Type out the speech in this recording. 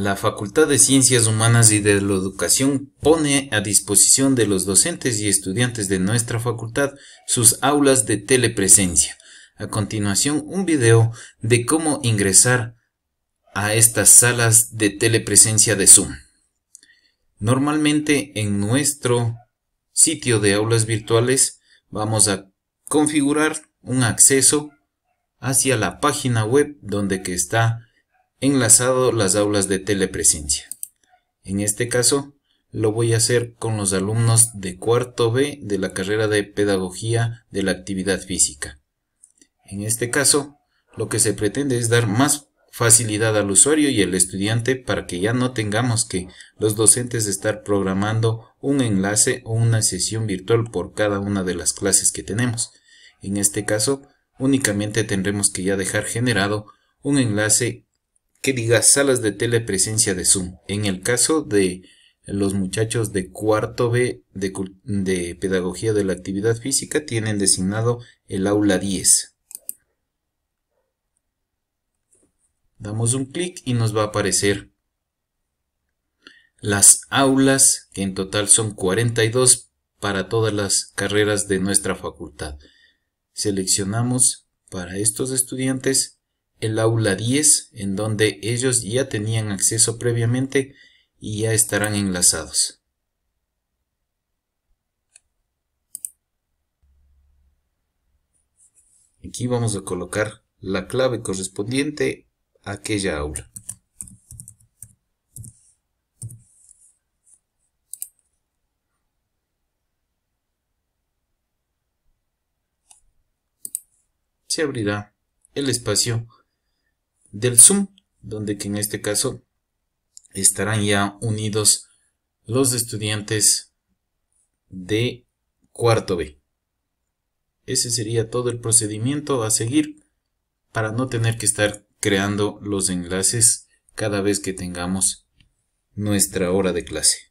La Facultad de Ciencias Humanas y de la Educación pone a disposición de los docentes y estudiantes de nuestra facultad sus aulas de telepresencia. A continuación, un video de cómo ingresar a estas salas de telepresencia de Zoom. Normalmente en nuestro sitio de aulas virtuales vamos a configurar un acceso hacia la página web donde que está enlazado las aulas de telepresencia. En este caso, lo voy a hacer con los alumnos de cuarto B de la carrera de Pedagogía de la Actividad Física. En este caso, lo que se pretende es dar más facilidad al usuario y al estudiante para que ya no tengamos que los docentes estar programando un enlace o una sesión virtual por cada una de las clases que tenemos. En este caso, únicamente tendremos que ya dejar generado un enlace que diga salas de telepresencia de Zoom. En el caso de los muchachos de cuarto B de, Pedagogía de la Actividad Física tienen designado el aula 10. Damos un clic y nos va a aparecer las aulas, que en total son 42 para todas las carreras de nuestra facultad. Seleccionamos para estos estudiantes el aula 10, en donde ellos ya tenían acceso previamente y ya estarán enlazados. Aquí vamos a colocar la clave correspondiente a aquella aula. Se abrirá el espacio del Zoom, donde que en este caso estarán ya unidos los estudiantes de cuarto B. Ese sería todo el procedimiento a seguir para no tener que estar creando los enlaces cada vez que tengamos nuestra hora de clase.